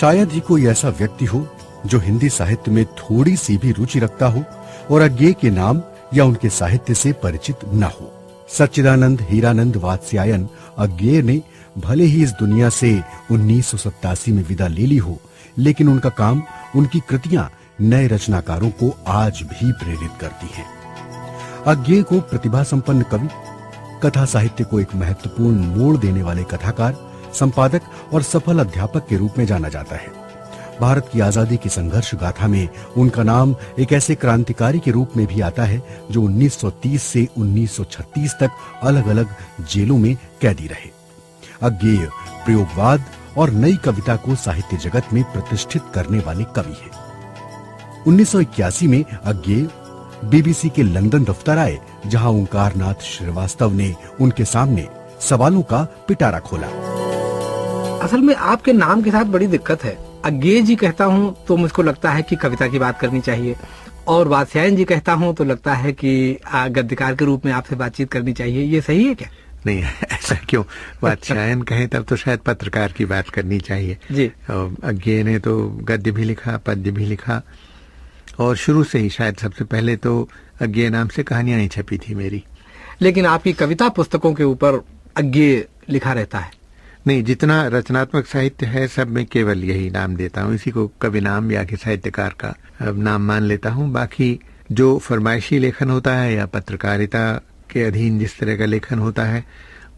शायद ही कोई ऐसा व्यक्ति हो जो हिंदी साहित्य में थोड़ी सी भी रुचि रखता हो और अज्ञे के नाम या उनके साहित्य से परिचित न हो सच्चिदानंद हीरानंद वात्स्यायन अज्ञे ने भले ही इस दुनिया से उन्नीस में विदा ले ली हो लेकिन उनका काम उनकी कृतियां नए रचनाकारों को आज भी प्रेरित करती हैं। अज्ञे को प्रतिभा संपन्न कवि कथा साहित्य को एक महत्वपूर्ण मोड़ देने वाले कथाकार संपादक और सफल अध्यापक के रूप में जाना जाता है भारत की आजादी की संघर्ष गाथा में उनका नाम एक ऐसे क्रांतिकारी के रूप में भी आता है जो 1930 से 1936 तक अलग अलग जेलों में कैदी रहे अज्ञेय प्रयोगवाद और नई कविता को साहित्य जगत में प्रतिष्ठित करने वाले कवि हैं उन्नीस में अज्ञेय बीबीसी के लंदन दफ्तर आए जहां ओंकारनाथ श्रीवास्तव ने उनके सामने सवालों का पिटारा खोला असल में आपके नाम के साथ बड़ी दिक्कत है अज्ञे जी कहता हूँ तो मुझको लगता है कि कविता की बात करनी चाहिए और वात्स्यायन जी कहता हूँ तो लगता है कि गद्यकार के रूप में आपसे बातचीत करनी चाहिए ये सही है क्या नहीं ऐसा क्यों वात्स्यायन कहें तब तो शायद पत्रकार की बात करनी चाहिए जी अज्ञे ने तो गद्य भी लिखा पद्य भी लिखा और शुरू से ही शायद सबसे पहले तो अज्ञे नाम से कहानियां ही छपी थी मेरी लेकिन आपकी कविता पुस्तकों के ऊपर अज्ञे लिखा रहता है नहीं जितना रचनात्मक साहित्य है सब मैं केवल यही नाम देता हूँ इसी को कवि नाम या कि साहित्यकार का नाम मान लेता हूँ बाकी जो फरमाइशी लेखन होता है या पत्रकारिता के अधीन जिस तरह का लेखन होता है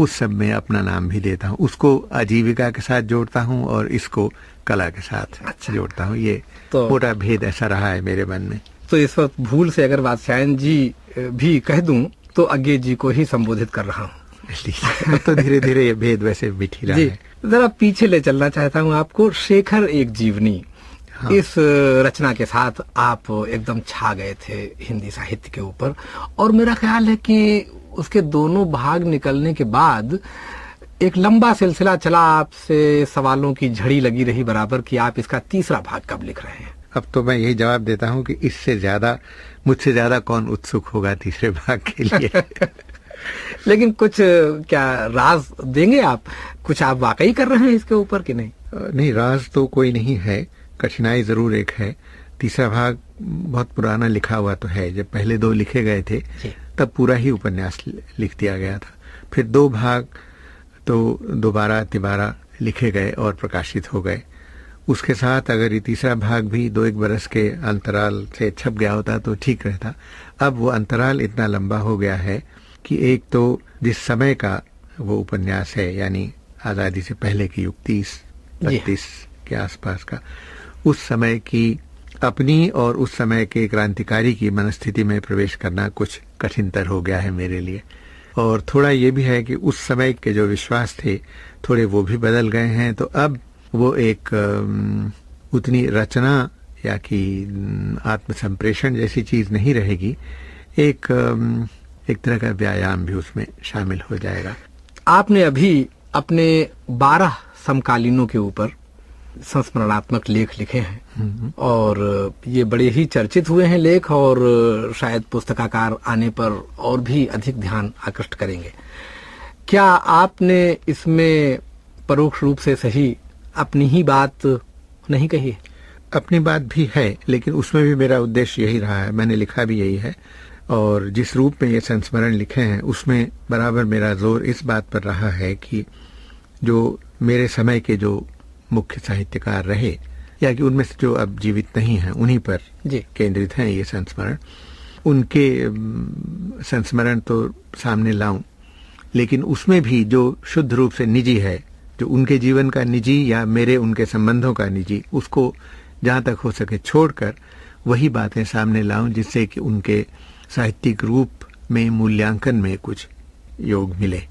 उस सब में अपना नाम भी देता हूँ उसको आजीविका के साथ जोड़ता हूँ और इसको कला के साथ अच्छा। जोड़ता हूँ ये तो मोटा भेद ऐसा रहा है मेरे मन में तो इस वक्त भूल से अगर बादशाह जी भी कह दूं तो अज्ञे जी को ही संबोधित कर रहा हूँ अब तो धीरे धीरे ये भेद वैसे बिठी रहा है जरा पीछे ले चलना चाहता हूँ आपको शेखर एक जीवनी हाँ। इस रचना के साथ आप एकदम छा गए थे हिंदी साहित्य के ऊपर और मेरा ख्याल है कि उसके दोनों भाग निकलने के बाद एक लंबा सिलसिला चला आपसे सवालों की झड़ी लगी रही बराबर कि आप इसका तीसरा भाग कब लिख रहे हैं अब तो मैं यही जवाब देता हूँ कि इससे ज्यादा मुझसे ज्यादा कौन उत्सुक होगा तीसरे भाग के लिए लेकिन कुछ क्या राज देंगे आप कुछ आप वाकई कर रहे हैं इसके ऊपर कि नहीं नहीं राज तो कोई नहीं है कठिनाई जरूर एक है तीसरा भाग बहुत पुराना लिखा हुआ तो है जब पहले दो लिखे गए थे तब पूरा ही उपन्यास लिख दिया गया था फिर दो भाग तो दोबारा तिबारा लिखे गए और प्रकाशित हो गए उसके साथ अगर ये तीसरा भाग भी दो एक बरस के अंतराल से छप गया होता तो ठीक रहता अब वो अंतराल इतना लंबा हो गया है कि एक तो जिस समय का वो उपन्यास है यानी आज़ादी से पहले की युग तीस हाँ। बत्तीस के आसपास का उस समय की अपनी और उस समय के क्रांतिकारी की मनस्थिति में प्रवेश करना कुछ कठिनतर हो गया है मेरे लिए और थोड़ा ये भी है कि उस समय के जो विश्वास थे थोड़े वो भी बदल गए हैं तो अब वो एक उतनी रचना या कि आत्मसंप्रेषण जैसी चीज नहीं रहेगी एक एक तरह का व्यायाम भी उसमें शामिल हो जाएगा आपने अभी अपने बारह समकालीनों के ऊपर संस्मरणात्मक लेख लिखे हैं हम्म। और ये बड़े ही चर्चित हुए हैं लेख और शायद पुस्तकाकार आने पर और भी अधिक ध्यान आकृष्ट करेंगे क्या आपने इसमें परोक्ष रूप से सही अपनी ही बात नहीं कही अपनी बात भी है लेकिन उसमें भी मेरा उद्देश्य यही रहा है मैंने लिखा भी यही है और जिस रूप में ये संस्मरण लिखे हैं उसमें बराबर मेरा जोर इस बात पर रहा है कि जो मेरे समय के जो मुख्य साहित्यकार रहे या कि उनमें से जो अब जीवित नहीं हैं उन्हीं पर केंद्रित हैं ये संस्मरण उनके संस्मरण तो सामने लाऊं लेकिन उसमें भी जो शुद्ध रूप से निजी है जो उनके जीवन का निजी या मेरे उनके संबंधों का निजी उसको जहां तक हो सके छोड़कर वही बातें सामने लाऊं जिससे कि उनके साहित्यिक रूप में मूल्यांकन में कुछ योग मिले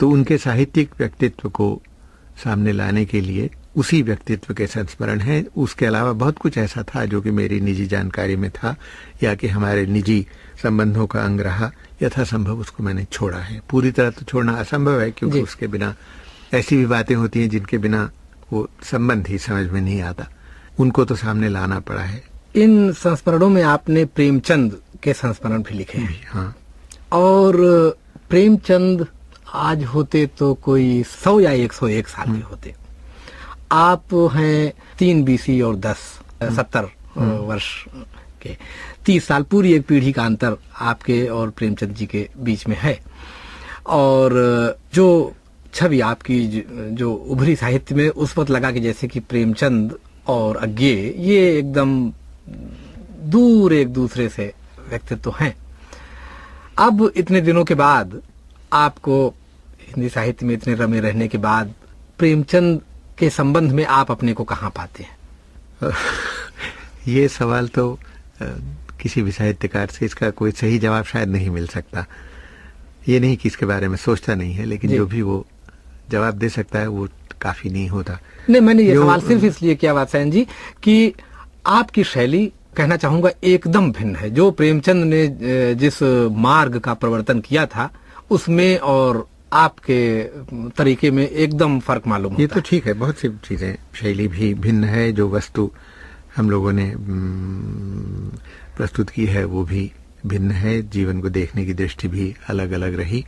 तो उनके साहित्यिक व्यक्तित्व को सामने लाने के लिए उसी व्यक्तित्व के संस्मरण हैं उसके अलावा बहुत कुछ ऐसा था जो कि मेरी निजी जानकारी में था या कि हमारे निजी संबंधों का अंग रहा यथासंभव उसको मैंने छोड़ा है पूरी तरह तो छोड़ना असंभव है क्योंकि उसके बिना ऐसी भी बातें होती हैं जिनके बिना वो संबंध ही समझ में नहीं आता उनको तो सामने लाना पड़ा है इन संस्मरणों में आपने प्रेमचंद के संस्मरण भी लिखे हैं हाँ। और प्रेमचंद आज होते तो कोई सौ या एक सौ एक साल के हाँ। होते आप हैं तीन बीसी और दस हाँ। सत्तर हाँ। वर्ष के तीस साल पूरी एक पीढ़ी का अंतर आपके और प्रेमचंद जी के बीच में है और जो छवि आपकी जो उभरी साहित्य में उस वक्त लगा कि जैसे कि प्रेमचंद और अज्ञे ये एकदम दूर एक दूसरे से व्यक्तित्व हैं अब इतने दिनों के बाद आपको हिंदी साहित्य में इतने रमे रहने के बाद प्रेमचंद के संबंध में आप अपने को कहाँ पाते हैं ये सवाल तो किसी भी साहित्यकार से इसका कोई सही जवाब शायद नहीं मिल सकता ये नहीं कि इसके बारे में सोचता नहीं है लेकिन जो भी वो जवाब दे सकता है वो काफी नहीं होता नहीं मैंने ये सवाल सिर्फ इसलिए किया वासन जी कि आपकी शैली कहना चाहूंगा एकदम भिन्न है जो प्रेमचंद ने जिस मार्ग का प्रवर्तन किया था उसमें और आपके तरीके में एकदम फर्क मालूम ये तो ठीक है बहुत सी चीजें शैली भी भिन्न है जो वस्तु हम लोगों ने प्रस्तुत की है वो भी भिन्न है जीवन को देखने की दृष्टि भी अलग अलग रही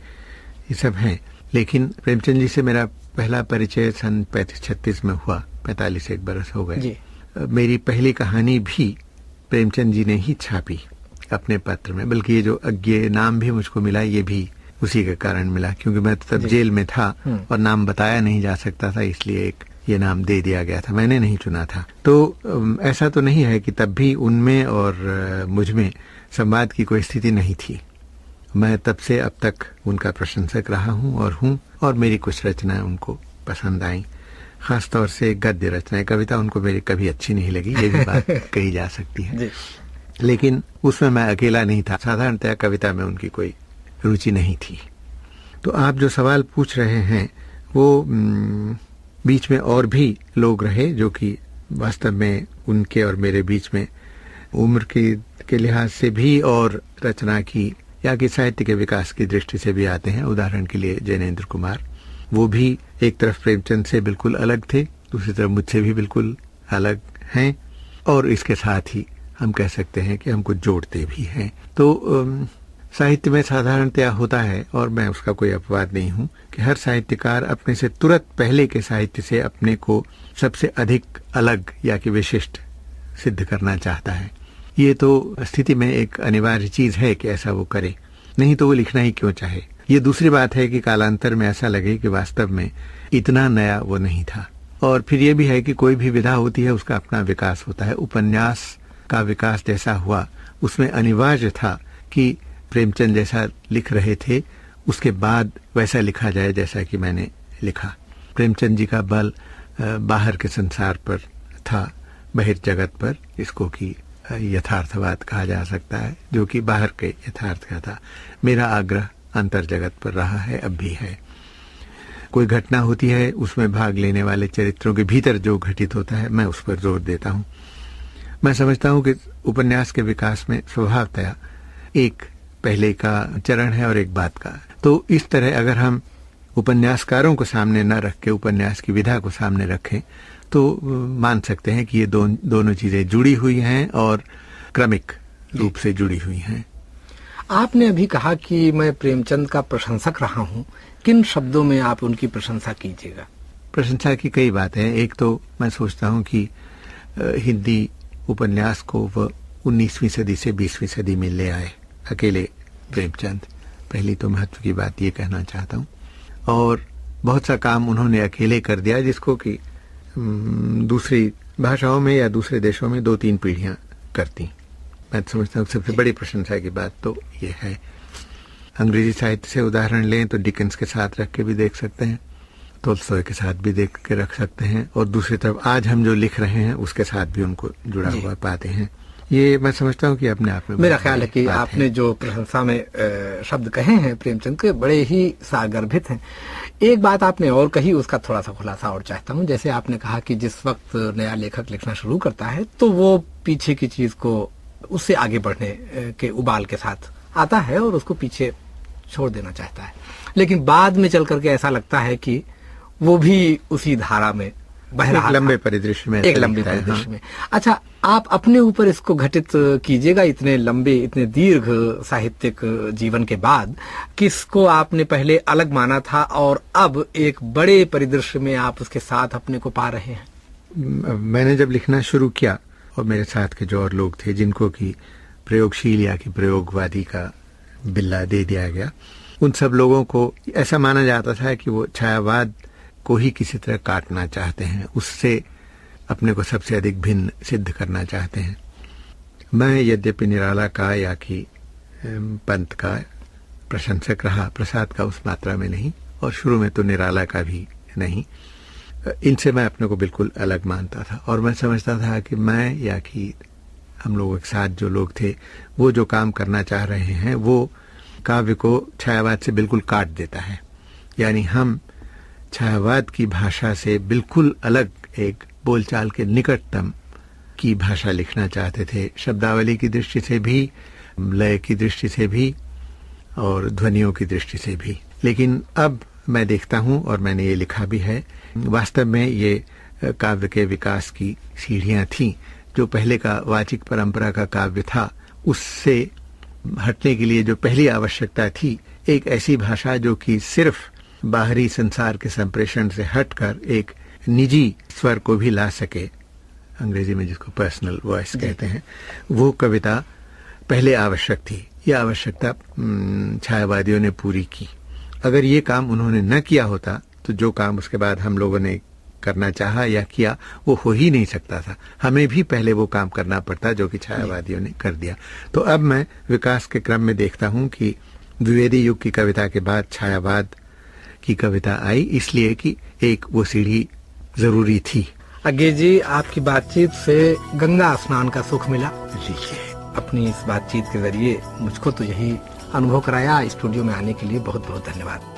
ये सब है लेकिन प्रेमचंद जी से मेरा पहला परिचय सन पैंतीस छत्तीस में हुआ पैतालीस एक बरस हो गए मेरी पहली कहानी भी प्रेमचंद जी ने ही छापी अपने पत्र में बल्कि ये जो अज्ञे नाम भी मुझको मिला ये भी उसी के कारण मिला क्योंकि मैं तो तब जेल में था हम्म। और नाम बताया नहीं जा सकता था इसलिए एक ये नाम दे दिया गया था मैंने नहीं चुना था तो ऐसा तो नहीं है कि तब भी उनमें और मुझ में संवाद की कोई स्थिति नहीं थी मैं तब से अब तक उनका प्रशंसक रहा हूं और हूं और मेरी कुछ रचनाएं उनको पसंद आई खासतौर से गद्य रचनाएं कविता उनको मेरी कभी अच्छी नहीं लगी ये भी बात कही जा सकती है लेकिन उसमें मैं अकेला नहीं था साधारणतया कविता में उनकी कोई रुचि नहीं थी तो आप जो सवाल पूछ रहे हैं वो बीच में और भी लोग रहे जो कि वास्तव में उनके और मेरे बीच में उम्र के के लिहाज से भी और रचना की या कि साहित्य के विकास की दृष्टि से भी आते हैं उदाहरण के लिए जैनेन्द्र कुमार वो भी एक तरफ प्रेमचंद से बिल्कुल अलग थे दूसरी तरफ मुझसे भी बिल्कुल अलग हैं और इसके साथ ही हम कह सकते हैं कि हमको जोड़ते भी हैं तो साहित्य में साधारणतया होता है और मैं उसका कोई अपवाद नहीं हूं कि हर साहित्यकार अपने से तुरंत पहले के साहित्य से अपने को सबसे अधिक अलग या कि विशिष्ट सिद्ध करना चाहता है ये तो स्थिति में एक अनिवार्य चीज है कि ऐसा वो करे नहीं तो वो लिखना ही क्यों चाहे ये दूसरी बात है कि कालांतर में ऐसा लगे कि वास्तव में इतना नया वो नहीं था और फिर ये भी है कि कोई भी विधा होती है उसका अपना विकास होता है उपन्यास का विकास जैसा हुआ उसमें अनिवार्य था कि प्रेमचंद जैसा लिख रहे थे उसके बाद वैसा लिखा जाए जैसा कि मैंने लिखा प्रेमचंद जी का बल बाहर के संसार पर था बहिर्जगत पर इसको कि यथार्थवाद कहा जा सकता है जो कि बाहर के यथार्थ का था मेरा आग्रह अंतर जगत पर रहा है अब भी है कोई घटना होती है उसमें भाग लेने वाले चरित्रों के भीतर जो घटित होता है मैं उस पर जोर देता हूं मैं समझता हूं कि उपन्यास के विकास में स्वभावतया एक पहले का चरण है और एक बात का तो इस तरह अगर हम उपन्यासकारों को सामने न रख के उपन्यास की विधा को सामने रखें तो मान सकते हैं कि ये दो, दोनों चीजें जुड़ी हुई हैं और क्रमिक रूप से जुड़ी हुई हैं आपने अभी कहा कि मैं प्रेमचंद का प्रशंसक रहा हूं किन शब्दों में आप उनकी प्रशंसा कीजिएगा प्रशंसा की कई बातें हैं एक तो मैं सोचता हूं कि हिंदी उपन्यास को वह उन्नीसवीं सदी से बीसवीं सदी में ले आए अकेले प्रेमचंद पहली तो महत्व की बात ये कहना चाहता हूँ और बहुत सा काम उन्होंने अकेले कर दिया जिसको कि हम्म, दूसरी भाषाओं में या दूसरे देशों में दो तीन पीढ़ियां करती मैं समझता हूँ सबसे बड़ी प्रशंसा की बात तो ये है अंग्रेजी साहित्य से उदाहरण लें तो डिकन्स के साथ रख के भी देख सकते हैं तोलसोय के साथ भी देख के रख सकते हैं और दूसरी तरफ आज हम जो लिख रहे हैं उसके साथ भी उनको जुड़ा हुआ पाते हैं ये मैं समझता हूँ कि अपने आप में मेरा ख्याल है कि आपने है। जो प्रशंसा में शब्द कहे हैं प्रेमचंद के बड़े ही सागर्भित हैं एक बात आपने और कही उसका थोड़ा सा खुलासा और चाहता हूँ जैसे आपने कहा कि जिस वक्त नया लेखक लिखना शुरू करता है तो वो पीछे की चीज को उससे आगे बढ़ने के उबाल के साथ आता है और उसको पीछे छोड़ देना चाहता है लेकिन बाद में चल करके ऐसा लगता है कि वो भी उसी धारा में लंबे हाँ। परिदृश्य में एक लंबे परिदृश्य हाँ। में अच्छा आप अपने ऊपर इसको घटित कीजिएगा इतने लंबे इतने दीर्घ साहित्यिक जीवन के बाद किसको आपने पहले अलग माना था और अब एक बड़े परिदृश्य में आप उसके साथ अपने को पा रहे हैं मैंने जब लिखना शुरू किया और मेरे साथ के जो और लोग थे जिनको कि प्रयोगशील या कि प्रयोगवादी का बिल्ला दे दिया गया उन सब लोगों को ऐसा माना जाता था कि वो छायावाद को ही किसी तरह काटना चाहते हैं उससे अपने को सबसे अधिक भिन्न सिद्ध करना चाहते हैं मैं यद्यपि निराला का या कि पंत का प्रशंसक रहा प्रसाद का उस मात्रा में नहीं और शुरू में तो निराला का भी नहीं इनसे मैं अपने को बिल्कुल अलग मानता था और मैं समझता था कि मैं या कि हम लोग के साथ जो लोग थे वो जो काम करना चाह रहे हैं वो काव्य को छायावाद से बिल्कुल काट देता है यानी हम छायावाद की भाषा से बिल्कुल अलग एक बोलचाल के निकटतम की भाषा लिखना चाहते थे शब्दावली की दृष्टि से भी लय की दृष्टि से भी और ध्वनियों की दृष्टि से भी लेकिन अब मैं देखता हूं और मैंने ये लिखा भी है वास्तव में ये काव्य के विकास की सीढ़ियां थी जो पहले का वाचिक परंपरा का काव्य था उससे हटने के लिए जो पहली आवश्यकता थी एक ऐसी भाषा जो कि सिर्फ बाहरी संसार के संप्रेषण से हटकर एक निजी स्वर को भी ला सके अंग्रेजी में जिसको पर्सनल वॉइस कहते हैं वो कविता पहले आवश्यक थी ये आवश्यकता छायावादियों ने पूरी की अगर ये काम उन्होंने न किया होता तो जो काम उसके बाद हम लोगों ने करना चाहा या किया वो हो ही नहीं सकता था हमें भी पहले वो काम करना पड़ता जो कि छायावादियों ने कर दिया तो अब मैं विकास के क्रम में देखता हूं कि द्विवेदी युग की कविता के बाद छायावाद की कविता आई इसलिए कि एक वो सीढ़ी जरूरी थी अज्ञे जी आपकी बातचीत से गंगा स्नान का सुख मिला अपनी इस बातचीत के जरिए मुझको तो यही अनुभव कराया स्टूडियो में आने के लिए बहुत बहुत धन्यवाद